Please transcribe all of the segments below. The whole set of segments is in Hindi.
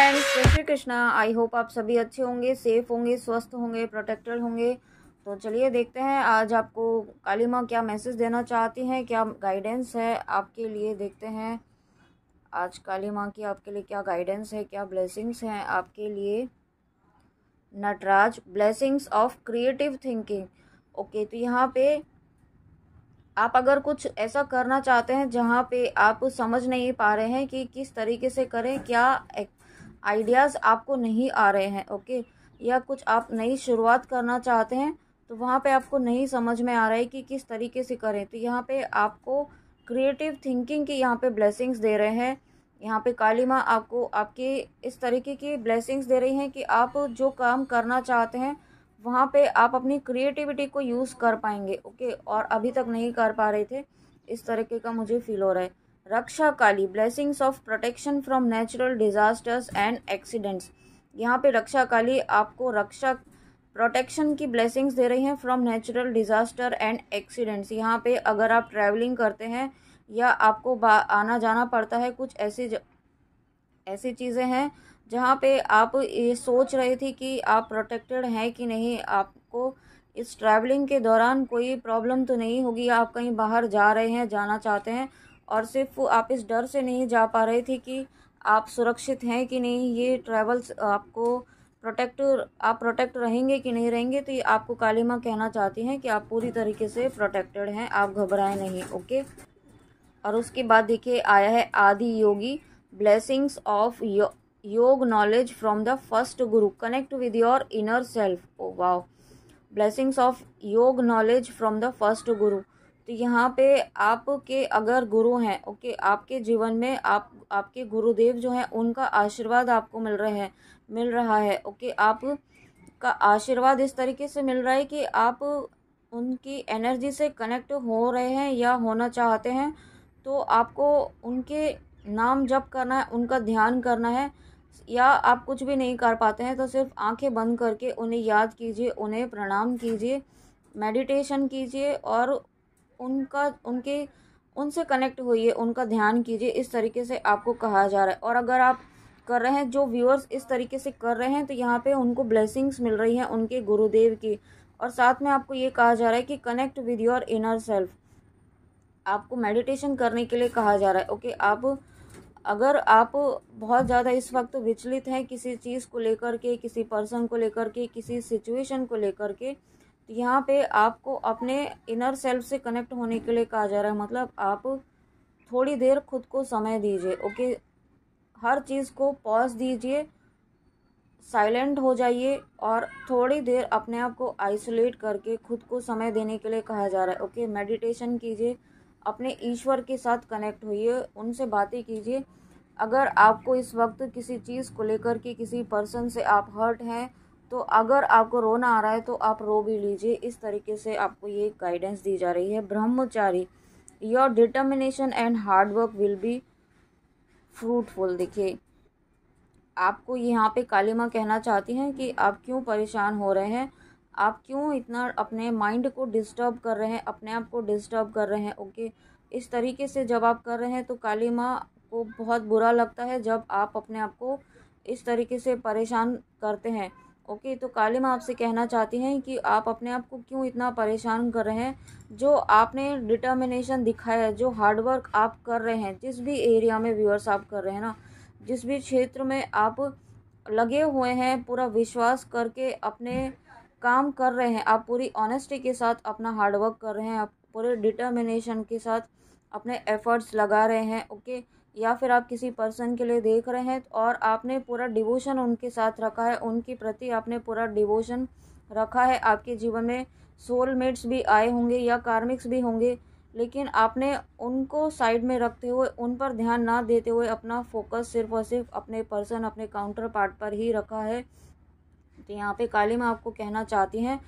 फ्रेंड्स जय श्री कृष्णा आई होप आप सभी अच्छे होंगे सेफ होंगे स्वस्थ होंगे प्रोटेक्टेड होंगे तो चलिए देखते हैं आज आपको काली माँ क्या मैसेज देना चाहती हैं क्या गाइडेंस है आपके लिए देखते हैं आज काली माँ की आपके लिए क्या गाइडेंस है क्या ब्लेसिंग्स हैं आपके लिए Nataraj blessings of creative thinking okay तो यहाँ पे आप अगर कुछ ऐसा करना चाहते हैं जहाँ पे आप समझ नहीं पा रहे हैं कि किस तरीके से करें क्या आइडियाज़ आपको नहीं आ रहे हैं ओके या कुछ आप नई शुरुआत करना चाहते हैं तो वहाँ पे आपको नहीं समझ में आ रहा है कि किस तरीके से करें तो यहाँ पे आपको क्रिएटिव थिंकिंग की यहाँ पे ब्लेसिंग्स दे रहे हैं यहाँ पे काली माँ आपको आपके इस तरीके की ब्लेसिंग्स दे रही हैं कि आप जो काम करना चाहते हैं वहाँ पे आप अपनी क्रिएटिविटी को यूज़ कर पाएंगे ओके और अभी तक नहीं कर पा रहे थे इस तरीके का मुझे फील हो रहा है Raksha Kali blessings of protection from natural disasters and accidents यहाँ पे रक्षा काली आपको रक्षा प्रोटेक्शन की ब्लेसिंग्स दे रही हैं from natural disaster and accidents यहाँ पे अगर आप ट्रैवलिंग करते हैं या आपको आना जाना पड़ता है कुछ ऐसी ज... ऐसी चीज़ें हैं जहाँ पे आप ये सोच रहे थे कि आप प्रोटेक्टेड हैं कि नहीं आपको इस ट्रैवलिंग के दौरान कोई प्रॉब्लम तो नहीं होगी आप कहीं बाहर जा रहे हैं जाना चाहते हैं और सिर्फ आप इस डर से नहीं जा पा रहे थे कि आप सुरक्षित हैं कि नहीं ये ट्रैवल्स आपको प्रोटेक्ट आप प्रोटेक्ट रहेंगे कि नहीं रहेंगे तो ये आपको काली माँ कहना चाहती हैं कि आप पूरी तरीके से प्रोटेक्टेड हैं आप घबराएं नहीं ओके और उसके बाद देखिए आया है आदि योगी ब्लेसिंग्स ऑफ यो, yoga knowledge from the first guru connect with your inner self oh wow blessings of yoga knowledge from the first guru तो यहाँ पे आपके अगर गुरु हैं ओके आपके जीवन में आप आपके गुरुदेव जो हैं उनका आशीर्वाद आपको मिल रहे हैं मिल रहा है ओके आप का आशीर्वाद इस तरीके से मिल रहा है कि आप उनकी एनर्जी से कनेक्ट हो रहे हैं या होना चाहते हैं तो आपको उनके नाम जप करना है उनका ध्यान करना है या आप कुछ भी नहीं कर पाते हैं तो सिर्फ आंखें बंद करके उन्हें याद कीजिए उन्हें प्रणाम कीजिए मेडिटेशन कीजिए और उनका उनके उनसे कनेक्ट होइए उनका ध्यान कीजिए इस तरीके से आपको कहा जा रहा है और अगर आप कर रहे हैं जो व्यूअर्स इस तरीके से कर रहे हैं तो यहाँ पे उनको ब्लेसिंग्स मिल रही हैं उनके गुरुदेव की और साथ में आपको ये कहा जा रहा है कि connect with your inner self आपको मेडिटेशन करने के लिए कहा जा रहा है ओके आप अगर आप बहुत ज़्यादा इस वक्त विचलित हैं किसी चीज़ को लेकर के किसी पर्सन को लेकर के किसी सिचुएशन को लेकर के यहाँ पे आपको अपने इनर सेल्फ से कनेक्ट होने के लिए कहा जा रहा है मतलब आप थोड़ी देर खुद को समय दीजिए ओके हर चीज़ को पॉज दीजिए साइलेंट हो जाइए और थोड़ी देर अपने आप को आइसोलेट करके खुद को समय देने के लिए कहा जा रहा है ओके मेडिटेशन कीजिए अपने ईश्वर के साथ कनेक्ट होइए उनसे बातें कीजिए अगर आपको इस वक्त किसी चीज़ को लेकर के किसी पर्सन से आप हर्ट हैं तो अगर आपको रोना आ रहा है तो आप रो भी लीजिए इस तरीके से आपको ये गाइडेंस दी जा रही है Brahmachari your determination and hard work will be fruitful देखिए आपको यहाँ पे काली माँ कहना चाहती हैं कि आप क्यों परेशान हो रहे हैं आप क्यों इतना अपने माइंड को डिस्टर्ब कर रहे हैं अपने आप को डिस्टर्ब कर रहे हैं ओके इस तरीके से जब आप कर रहे हैं तो काली माँ को बहुत बुरा लगता है जब आप अपने आप को इस तरीके से परेशान करते हैं ओके तो काली कालिमा आपसे कहना चाहती हैं कि आप अपने आप को क्यों इतना परेशान कर रहे हैं जो आपने डिटर्मिनेशन दिखाया है जो हार्डवर्क आप कर रहे हैं जिस भी एरिया में व्यूअर्स आप कर रहे हैं ना जिस भी क्षेत्र में आप लगे हुए हैं पूरा विश्वास करके अपने काम कर रहे हैं आप पूरी ऑनेस्टी के साथ अपना हार्डवर्क कर रहे हैं आप पूरे डिटर्मिनेशन के साथ अपने एफर्ट्स लगा रहे हैं ओके या फिर आप किसी पर्सन के लिए देख रहे हैं और आपने पूरा डिवोशन उनके साथ रखा है उनके प्रति आपने पूरा डिवोशन रखा है आपके जीवन में सोलमेट्स भी आए होंगे या कार्मिक्स भी होंगे लेकिन आपने उनको साइड में रखते हुए उन पर ध्यान ना देते हुए अपना फोकस सिर्फ और सिर्फ अपने पर्सन अपने काउंटर पार्ट पर ही रखा है तो यहाँ पे काली मैं आपको कहना चाहती हैं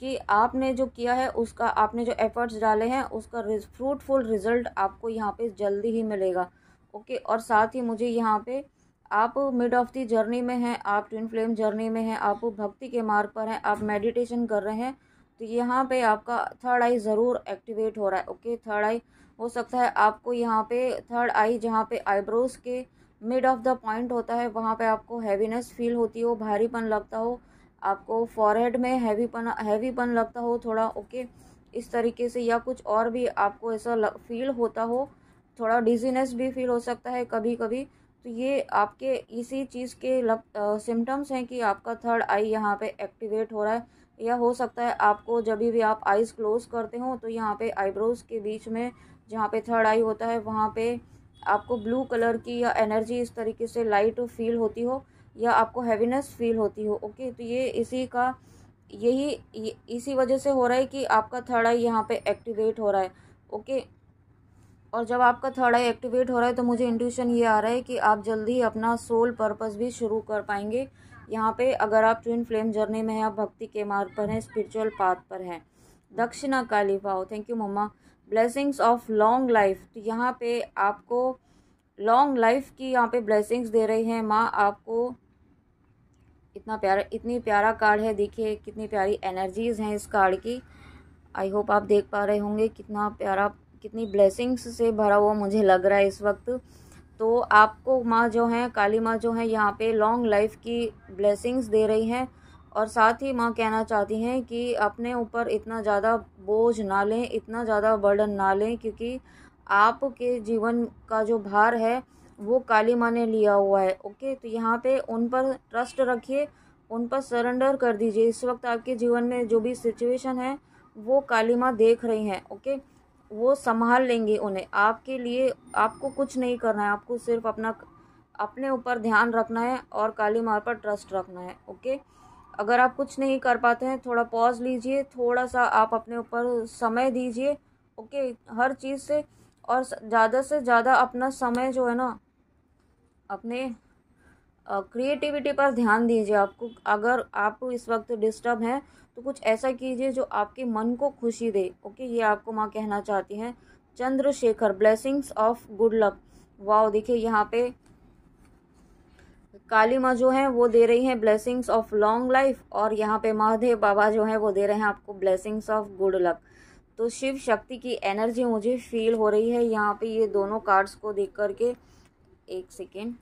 कि आपने जो किया है उसका आपने जो एफर्ट्स डाले हैं उसका फ्रूटफुल रिजल्ट आपको यहाँ पे जल्दी ही मिलेगा ओके और साथ ही मुझे यहाँ पे आप मिड ऑफ दी जर्नी में हैं आप ट्विन फ्लेम जर्नी में हैं आप भक्ति के मार्ग पर हैं आप मेडिटेशन कर रहे हैं तो यहाँ पे आपका थर्ड आई ज़रूर एक्टिवेट हो रहा है ओके थर्ड आई हो सकता है आपको यहाँ पे थर्ड आई जहाँ पे आईब्रोज के मिड ऑफ द पॉइंट होता है वहाँ पे आपको हैवीनेस फील होती हो भारीपन लगता हो आपको फॉरहेड में हैवीपन हैवीपन लगता हो थोड़ा ओके इस तरीके से या कुछ और भी आपको ऐसा फील होता हो थोड़ा डिजीनेस भी फील हो सकता है कभी कभी तो ये आपके इसी चीज़ के लग सिम्टम्स हैं कि आपका थर्ड आई यहाँ पे एक्टिवेट हो रहा है या हो सकता है आपको जब भी आप आईज़ क्लोज करते हो तो यहाँ पे आईब्रोज़ के बीच में जहाँ पे थर्ड आई होता है वहाँ पे आपको ब्लू कलर की या एनर्जी इस तरीके से लाइट फील होती हो या आपको हैवीनेस फील होती हो ओके तो ये इसी का यही इसी वजह से हो रहा है कि आपका थर्ड आई यहाँ पर एक्टिवेट हो रहा है ओके और जब आपका थर्ड आई एक्टिवेट हो रहा है तो मुझे इंट्यूशन ये आ रहा है कि आप जल्दी अपना सोल पर्पस भी शुरू कर पाएंगे यहाँ पे अगर आप ट्विन फ्लेम जर्नी में हैं आप भक्ति के मार्ग पर हैं स्पिरिचुअल पाथ पर हैं दक्षिणा काली पाओ thank you mama blessings of long life तो यहाँ पे आपको लॉन्ग लाइफ की यहाँ पे ब्लेसिंग्स दे रही हैं माँ आपको इतना प्यारा इतनी प्यारा कार्ड है देखिए कितनी प्यारी एनर्जीज़ हैं इस कार्ड की आई होप आप देख पा रहे होंगे कितना प्यारा कितनी ब्लेसिंग्स से भरा हुआ मुझे लग रहा है इस वक्त तो आपको माँ जो हैं काली माँ जो हैं यहाँ पे लॉन्ग लाइफ की ब्लेसिंग्स दे रही हैं और साथ ही माँ कहना चाहती हैं कि अपने ऊपर इतना ज़्यादा बोझ ना लें इतना ज़्यादा बर्डन ना लें क्योंकि आपके जीवन का जो भार है वो काली माँ ने लिया हुआ है ओके तो यहाँ पे उन पर ट्रस्ट रखिए उन पर सरेंडर कर दीजिए इस वक्त आपके जीवन में जो भी सिचुएशन है वो काली माँ देख रही हैं ओके वो संभाल लेंगे उन्हें आपके लिए आपको कुछ नहीं करना है आपको सिर्फ अपना अपने ऊपर ध्यान रखना है और काली मार पर ट्रस्ट रखना है ओके अगर आप कुछ नहीं कर पाते हैं थोड़ा पॉज लीजिए थोड़ा सा आप अपने ऊपर समय दीजिए ओके हर चीज़ से और ज़्यादा से ज़्यादा अपना समय जो है ना अपने क्रिएटिविटी पर ध्यान दीजिए आपको अगर आप इस वक्त डिस्टर्ब हैं तो कुछ ऐसा कीजिए जो आपके मन को खुशी दे ओके ये आपको माँ कहना चाहती हैं Chandrashekhar blessings of good luck wow देखिए यहाँ पे काली माँ जो है वो दे रही हैं ब्लेसिंग्स ऑफ लॉन्ग लाइफ और यहाँ पे महादेव बाबा जो है वो दे रहे हैं आपको ब्लेसिंग्स ऑफ गुड लक तो शिव शक्ति की एनर्जी मुझे फील हो रही है यहाँ पे ये दोनों कार्ड्स को देख करके एक सेकेंड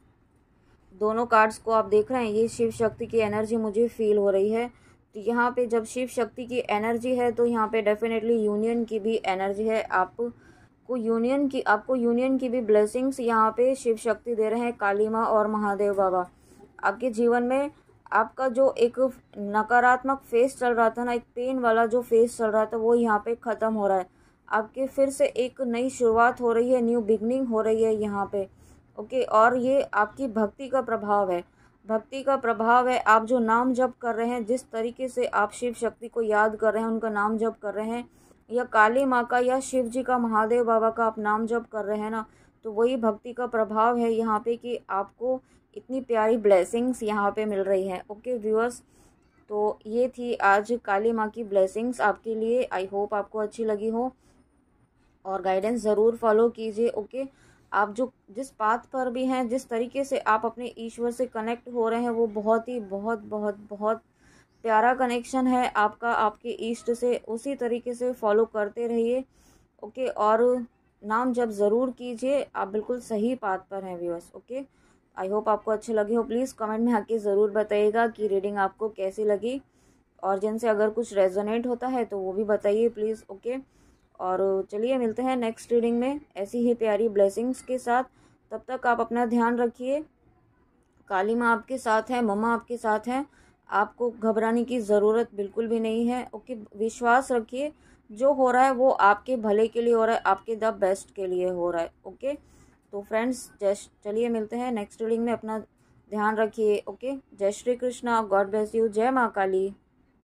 दोनों कार्ड्स को आप देख रहे हैं ये शिव शक्ति की एनर्जी मुझे फील हो रही है तो यहाँ पे जब शिव शक्ति की एनर्जी है तो यहाँ पे डेफिनेटली यूनियन की भी एनर्जी है आपको यूनियन की आपको यूनियन की भी ब्लेसिंग्स यहाँ पे शिव शक्ति दे रहे हैं काली माँ और महादेव बाबा आपके जीवन में आपका जो एक नकारात्मक फेस चल रहा था ना एक पेन वाला जो फेस चल रहा था वो यहाँ पे ख़त्म हो रहा है आपके फिर से एक नई शुरुआत हो रही है न्यू बिगनिंग हो रही है यहाँ पर ओके और ये आपकी भक्ति का प्रभाव है भक्ति का प्रभाव है आप जो नाम जप कर रहे हैं जिस तरीके से आप शिव शक्ति को याद कर रहे हैं उनका नाम जप कर रहे हैं या काली माँ का या शिव जी का महादेव बाबा का आप नाम जप कर रहे हैं ना तो वही भक्ति का प्रभाव है यहाँ पे कि आपको इतनी प्यारी ब्लेसिंग्स यहाँ पे मिल रही है ओके व्यूअर्स तो ये थी आज काली माँ की ब्लेसिंग्स आपके लिए आई होप आपको अच्छी लगी हो और गाइडेंस ज़रूर फॉलो कीजिए ओके आप जो जिस पाथ पर भी हैं जिस तरीके से आप अपने ईश्वर से कनेक्ट हो रहे हैं वो बहुत ही बहुत बहुत बहुत प्यारा कनेक्शन है आपका आपके ईष्ट से उसी तरीके से फॉलो करते रहिए ओके और नाम जब ज़रूर कीजिए आप बिल्कुल सही पाथ पर हैं व्यूअर्स ओके आई होप आपको अच्छे लगे हो प्लीज़ कमेंट में आके ज़रूर बताइएगा कि रीडिंग आपको कैसी लगी और जिनसे अगर कुछ रेजोनेट होता है तो वो भी बताइए प्लीज़ ओके और चलिए मिलते हैं नेक्स्ट रीडिंग में ऐसी ही प्यारी ब्लेसिंग्स के साथ तब तक आप अपना ध्यान रखिए काली माँ आपके साथ है ममा आपके साथ हैं आपको घबराने की ज़रूरत बिल्कुल भी नहीं है ओके विश्वास रखिए जो हो रहा है वो आपके भले के लिए हो रहा है आपके द बेस्ट के लिए हो रहा है ओके तो फ्रेंड्स जय चलिए मिलते हैं नेक्स्ट रीडिंग में अपना ध्यान रखिए ओके जय Shri Krishna God bless you जय माँ काली